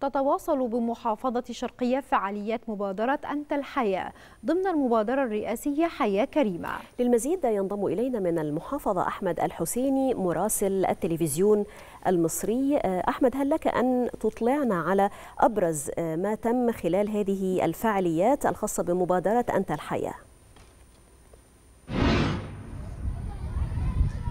تتواصل بمحافظة شرقية فعاليات مبادرة أنت الحياة ضمن المبادرة الرئاسية حياة كريمة للمزيد ينضم إلينا من المحافظة أحمد الحسيني مراسل التلفزيون المصري آه، أحمد هل لك أن تطلعنا على أبرز آه، ما تم خلال هذه الفعاليات الخاصة بمبادرة أنت الحياة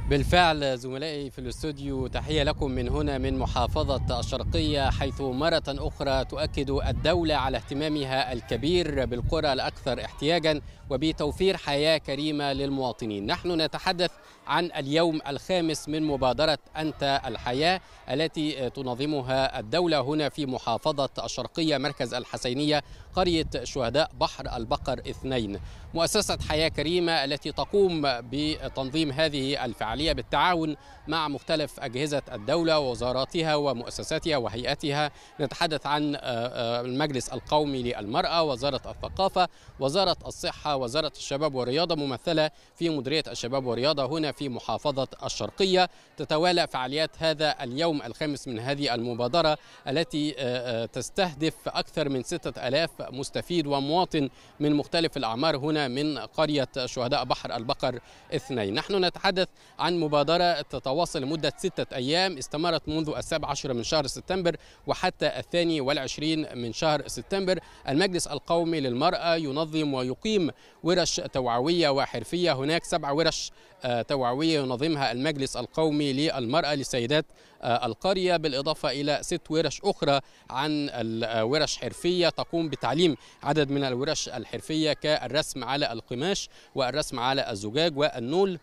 بالفعل زملائي في الاستوديو تحية لكم من هنا من محافظة الشرقية حيث مرة أخرى تؤكد الدولة على اهتمامها الكبير بالقرى الأكثر احتياجا وبتوفير حياة كريمة للمواطنين نحن نتحدث عن اليوم الخامس من مبادرة أنت الحياة التي تنظمها الدولة هنا في محافظة الشرقية مركز الحسينية قرية شهداء بحر البقر اثنين مؤسسة حياة كريمة التي تقوم بتنظيم هذه الفعالية العالية بالتعاون مع مختلف أجهزة الدولة ووزاراتها ومؤسساتها وهيئاتها نتحدث عن آه، آه، المجلس القومي للمرأة وزارة الثقافة وزارة الصحة وزارة الشباب والرياضة ممثلة في مديرية الشباب والرياضة هنا في محافظة الشرقية تتوالى فعاليات هذا اليوم الخامس من هذه المبادرة التي آه، تستهدف أكثر من 6000 مستفيد ومواطن من مختلف الأعمار هنا من قرية شهداء بحر البقر اثنين نحن نتحدث عن عن مبادرة تتواصل لمدة ستة أيام استمرت منذ السابع عشر من شهر سبتمبر وحتى الثاني والعشرين من شهر سبتمبر المجلس القومي للمرأة ينظم ويقيم ورش توعوية وحرفية هناك سبع ورش آه، توعوية ينظمها المجلس القومي للمرأة لسيدات آه، القرية بالإضافة إلى ست ورش أخرى عن آه، ورش حرفية تقوم بتعليم عدد من الورش الحرفية كالرسم على القماش والرسم على الزجاج والنول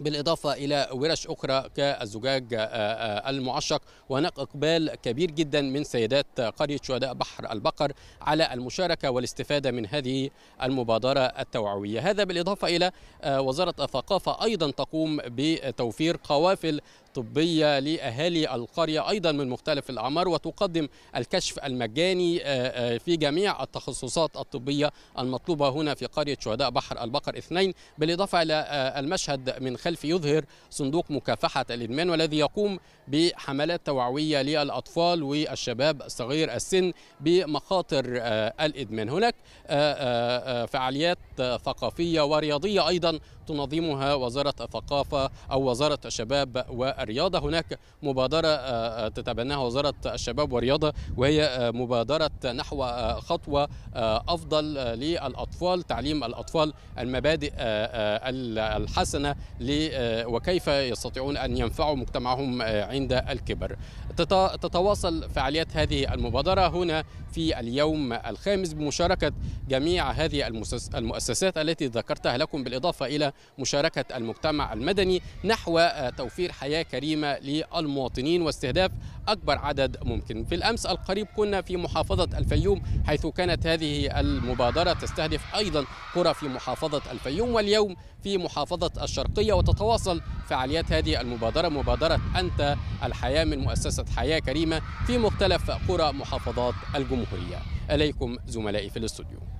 بالإضافة إلى ورش أخرى كالزجاج آه، آه، المعشق وهناك إقبال كبير جدا من سيدات قرية شهداء بحر البقر على المشاركة والاستفادة من هذه المبادرة التوعوية هذا بالإضافة إلى آه، وزارة الثقافة أيضا تقوم بتوفير قوافل طبية لأهالي القرية أيضا من مختلف الأعمار وتقدم الكشف المجاني آه، آه، في جميع التخصصات الطبية المطلوبة هنا في قرية شهداء بحر البقر اثنين بالإضافة إلى آه، المشهد من خلف يظهر صندوق مكافحة الإدمان والذي يقوم بحملات توعوية للأطفال والشباب صغير السن بمخاطر الإدمان هناك فعاليات ثقافية ورياضية أيضا تنظمها وزارة الثقافة أو وزارة الشباب والرياضة الرياضة هناك مبادرة آه، آه، تتبناها وزارة الشباب والرياضة وهي آه، مبادرة نحو خطوة أفضل للأطفال تعليم الأطفال المبادئ الحسنة وكيف يستطيعون أن ينفعوا مجتمعهم عند الكبر تتواصل فعاليات هذه المبادرة هنا في اليوم الخامس بمشاركة جميع هذه المؤسسات التي ذكرتها لكم بالإضافة إلى مشاركة المجتمع المدني نحو توفير حياة كريمة للمواطنين واستهداف أكبر عدد ممكن في الأمس القريب كنا في محافظة الفيوم حيث كانت هذه المبادرة تستهدف أيضا قرى في محافظة الفيوم واليوم في محافظة الشرقية وتتواصل فعاليات هذه المبادرة مبادرة أنت الحياة من مؤسسة حياة كريمة في مختلف قرى محافظات الجمهورية إليكم زملائي في الاستوديو